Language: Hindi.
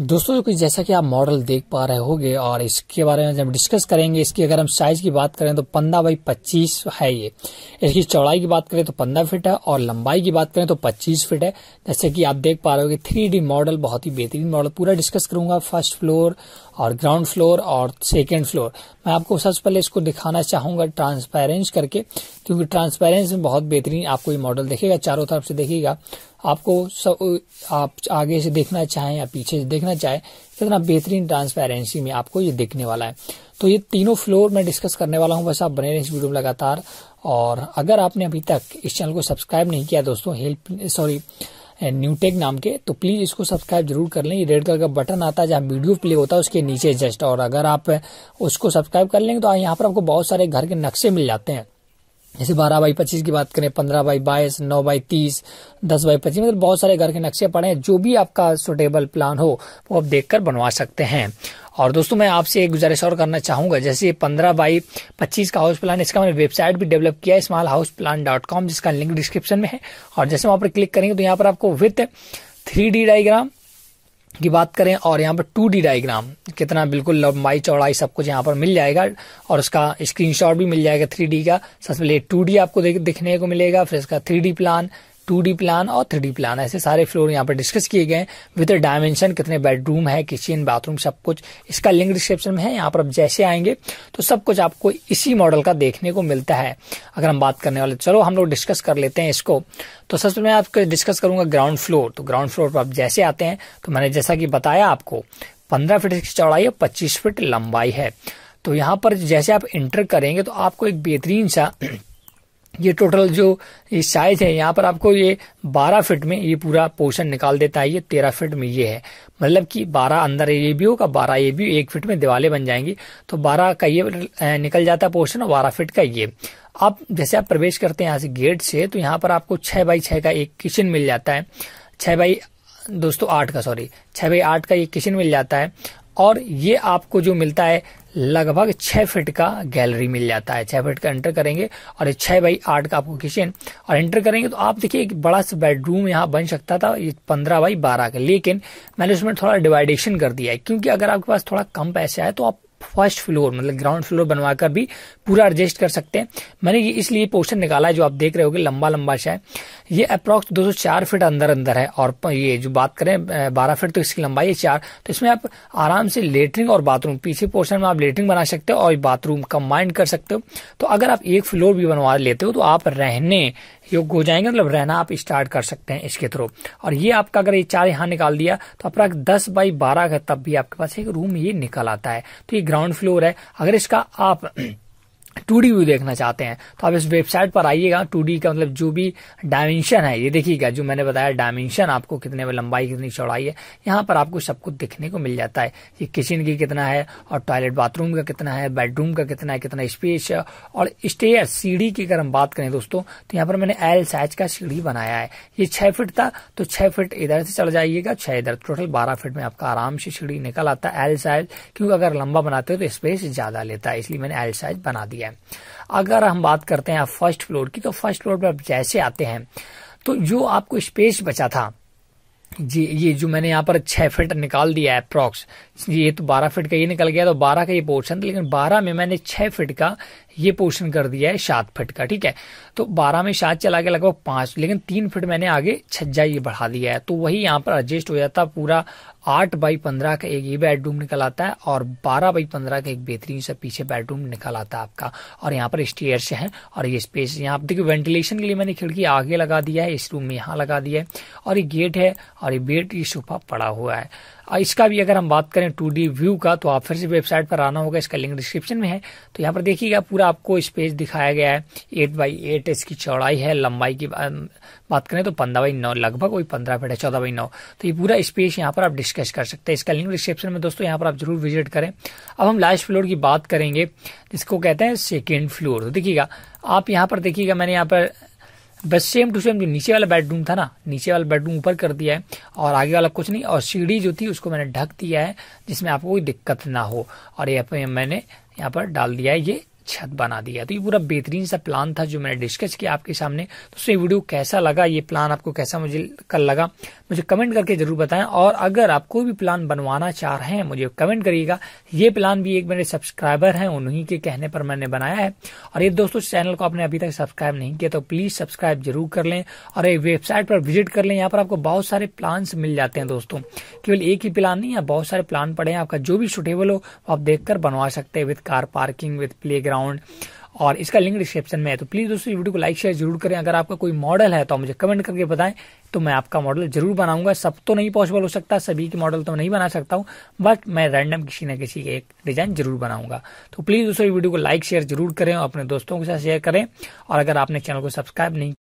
दोस्तों कि जैसा कि आप मॉडल देख पा रहे होंगे और इसके बारे में जब डिस्कस करेंगे इसकी अगर हम साइज की बात करें तो पंद्रह बाई पच्चीस है ये इसकी चौड़ाई की बात करें तो पंद्रह फीट है और लंबाई की बात करें तो पच्चीस फीट है जैसे कि आप देख पा रहे हो थ्री डी मॉडल बहुत ही बेहतरीन मॉडल पूरा डिस्कस करूंगा फर्स्ट फ्लोर और ग्राउंड फ्लोर और सेकेंड फ्लोर मैं आपको सबसे पहले इसको दिखाना चाहूंगा ट्रांसपेरेंस करके क्योंकि ट्रांसपेरेंस में बहुत बेहतरीन आपको ये मॉडल देखेगा चारों तरफ से देखेगा आपको सब आप आगे से देखना चाहें या पीछे से देखना चाहें कितना बेहतरीन ट्रांसपेरेंसी में आपको ये दिखने वाला है तो ये तीनों फ्लोर मैं डिस्कस करने वाला हूँ बस आप बने रहें इस वीडियो में लगातार और अगर आपने अभी तक इस चैनल को सब्सक्राइब नहीं किया दोस्तों हेल्प सॉरी न्यूटेक नाम के तो प्लीज इसको सब्सक्राइब जरूर कर लें ये रेड कलर का बटन आता है जहाँ वीडियो प्ले होता है उसके नीचे जस्ट और अगर आप उसको सब्सक्राइब कर लेंगे तो यहाँ पर आपको बहुत सारे घर के नक्शे मिल जाते हैं जैसे बारह बाई पच्चीस की बात करें पंद्रह बाई बाईस नौ बाई तीस दस बाई पच्चीस मतलब बहुत सारे घर के नक्शे पड़े हैं जो भी आपका सुटेबल प्लान हो वो आप देखकर बनवा सकते हैं और दोस्तों मैं आपसे एक गुजारिश और करना चाहूंगा जैसे पंद्रह बाई पच्चीस का हाउस प्लान इसका मैंने वेबसाइट भी डेवलप किया है small house plan dot com जिसका लिंक डिस्क्रिप्शन में है और जैसे वहां पर क्लिक करेंगे तो यहाँ पर आपको विथ थ्री डी डाइग्राम की बात करें और यहाँ पर टू डी डायग्राम कितना बिल्कुल लंबाई चौड़ाई सब कुछ यहाँ पर मिल जाएगा और उसका स्क्रीनशॉट भी मिल जाएगा थ्री डी का सबसे पहले टू डी आपको दिखने को मिलेगा फिर इसका three D plan two plan और थ्री प्लान ऐसे सारे फ्लोर यहाँ पर डिस्कस किए गए विद डायमेंशन कितने बेडरूम है किचन बाथरूम सब कुछ इसका लिंक डिस्क्रिप्शन में है यहाँ पर आप जैसे आएंगे तो सब कुछ आपको इसी मॉडल का देखने को मिलता है अगर हम बात करने वाले चलो हम लोग डिस्कस कर लेते हैं इसको तो सबसे मैं आपको डिस्कस करूंगा ग्राउंड फ्लोर तो ग्राउंड फ्लोर पर आप जैसे आते हैं तो मैंने जैसा कि बताया आपको पंद्रह फीट इसकी चौड़ाई और पच्चीस फीट लंबाई है तो यहाँ पर जैसे आप इंटर करेंगे तो आपको एक बेहतरीन सा ये टोटल जो ये साइज है यहाँ पर आपको ये 12 फीट में ये पूरा पोर्शन निकाल देता है ये 13 फीट में ये है मतलब कि 12 अंदर ये भी होगा बारह ये भी एक फीट में दिवाले बन जाएंगी तो 12 का ये निकल जाता है पोर्शन और बारह फीट का ये आप जैसे आप प्रवेश करते हैं यहाँ से गेट से तो यहाँ पर आपको छह बाई छ का एक किचन मिल जाता है छह बाई दोस्तों आठ का सॉरी छह बाई आठ का ये किचन मिल जाता है और ये आपको जो मिलता है लगभग छह फीट का गैलरी मिल जाता है छह फीट का एंटर करेंगे और ये छह बाई आठ का आपको किचन और एंटर करेंगे तो आप देखिए एक बड़ा सा बेडरूम यहाँ बन सकता था ये पंद्रह बाई बारह का लेकिन मैंने उसमें थोड़ा डिवाइडेशन कर दिया है क्योंकि अगर आपके पास थोड़ा कम पैसा आए तो आप फर्स्ट फ्लोर मतलब ग्राउंड फ्लोर बनवाकर भी पूरा एडजस्ट कर सकते हैं मैंने ये इसलिए पोर्शन निकाला है जो आप देख रहे हो लंबा लंबा सा है ये अप्रॉक्स 204 फीट अंदर अंदर है और ये जो बात करें 12 फीट तो इसकी लंबाई है चार तो इसमें आप आराम से लेटरिंग और बाथरूम पीछे पोर्शन में आप लेटरिंग बना सकते हो और बाथरूम कम्बाइंड कर सकते हो तो अगर आप एक फ्लोर भी बनवा लेते हो तो आप रहने योग्य हो जाएंगे मतलब रहना आप स्टार्ट कर सकते हैं इसके थ्रू और ये आपका अगर ये चार यहाँ निकाल दिया तो अपराग दस बाई बारह का तब भी आपके पास एक रूम ये निकल आता है तो ये ग्राउंड फ्लोर है अगर इसका आप टू डी व्यू देखना चाहते हैं तो आप इस वेबसाइट पर आइएगा टू डी का मतलब जो भी डायमेंशन है ये देखिएगा जो मैंने बताया डायमेंशन आपको कितने में लंबाई कितनी चौड़ाई है यहाँ पर आपको सब कुछ देखने को मिल जाता है ये किचन की कितना है और टॉयलेट बाथरूम का कितना है बेडरूम का कितना है कितना स्पेस है और स्टेयर सीढ़ी की अगर हम बात करें दोस्तों तो यहाँ पर मैंने एल साइज का सीढ़ी बनाया है ये छह फिट था तो छह फिट इधर से चल जाइएगा छह इधर टोटल बारह फीट में आपका आराम से सीढ़ी निकल आता है एल साइज क्योंकि अगर लंबा बनाते हो तो स्पेस ज्यादा लेता है इसलिए मैंने एल साइज बना दिया सकती है अगर हम बात करते हैं फर्स्ट फ्लोर की तो फर्स्ट फ्लोर पर आप जैसे आते हैं तो जो आपको स्पेस बचा था जी ये जो मैंने यहाँ पर छः फिट निकाल दिया है अप्रॉक्स ये तो बारह फिट का ये निकल गया तो बारह का ये पोर्शन था लेकिन बारह में मैंने छः फिट का ये पोर्शन कर दिया है सात फिट का ठीक है तो बारह में सात चला गया लगभग पाँच लेकिन तीन फिट मैंने आगे छज्जा ये बढ़ा दिया है तो वही यहाँ पर एडजस्ट हो जाता पूरा आठ बाई पंद्रह का एक ये बेडरूम निकल आता है और बारह बाई पंद्रह का एक बेहतरीन सा पीछे बेडरूम निकल आता है आपका और यहाँ पर स्टेयर्स है और ये स्पेस यहाँ आप देखिए वेंटिलेशन के लिए मैंने खिड़की आगे लगा दिया है इस रूम में यहाँ लगा दिया है और ये गेट है और ये बेट ये सोफा पड़ा हुआ है और इसका भी अगर हम बात करें टू व्यू का तो आप फिर से वेबसाइट पर आना होगा इसका लिंक डिस्क्रिप्शन में है तो यहाँ पर देखिएगा पूरा आपको स्पेस दिखाया गया है एट बाई एट इसकी चौड़ाई है लंबाई की बात करें तो पंद्रह बाई नौ लगभग वही पंद्रह फीट है चौदह बाई नौ तो ये पूरा स्पेस यहाँ पर आप डिस्कस कर सकते हैं इसका लिंक डिस्क्रिप्शन में दोस्तों यहाँ पर आप जरूर विजिट करें अब हम लास्ट फ्लोर की बात करेंगे जिसको कहते हैं सेकेंड फ्लोर तो देखिएगा आप यहाँ पर देखिएगा मैंने यहाँ पर बस सेम टू सेम जो नीचे वाला बेडरूम था ना नीचे वाला बेडरूम ऊपर कर दिया है और आगे वाला कुछ नहीं और सीढ़ी जो थी उसको मैंने ढक दिया है जिसमें आपको कोई दिक्कत ना हो और यहाँ पे मैंने यहाँ पर डाल दिया है ये छत बना दिया तो ये पूरा बेहतरीन सा प्लान था जो मैंने डिस्कस किया आपके सामने तो ये वीडियो कैसा लगा ये प्लान आपको कैसा मुझे कल लगा मुझे कमेंट करके जरूर बताएं और अगर आप कोई भी प्लान बनवाना चाह रहे हैं मुझे कमेंट करिएगा ये प्लान भी एक मेरे सब्सक्राइबर हैं उन्हीं के कहने पर मैंने बनाया है और ये दोस्तों चैनल को आपने अभी तक सब्सक्राइब नहीं किया तो प्लीज सब्सक्राइब जरूर कर लें और एक वेबसाइट पर विजिट कर लें यहाँ पर आपको बहुत सारे प्लान मिल जाते हैं दोस्तों केवल एक ही प्लान नहीं है बहुत सारे प्लान पड़े हैं आपका जो भी सुटेबल हो आप देखकर बनवा सकते हैं with car parking with play background और इसका लिंक डिस्क्रिप्शन में है तो प्लीज़ दोस्तों वीडियो को लाइक शेयर जरूर करें अगर आपका कोई मॉडल है तो मुझे कमेंट करके बताएं तो मैं आपका मॉडल जरूर बनाऊंगा सब तो नहीं पॉसिबल हो सकता सभी के मॉडल तो नहीं बना सकता हूं बट मैं रैंडम किसी न किसी एक डिज़ाइन जरूर बनाऊंगा तो प्लीज़ दोस्तों वीडियो को लाइक शेयर जरूर करें अपने दोस्तों के साथ शेयर करें और अगर आपने चैनल को सब्सक्राइब नहीं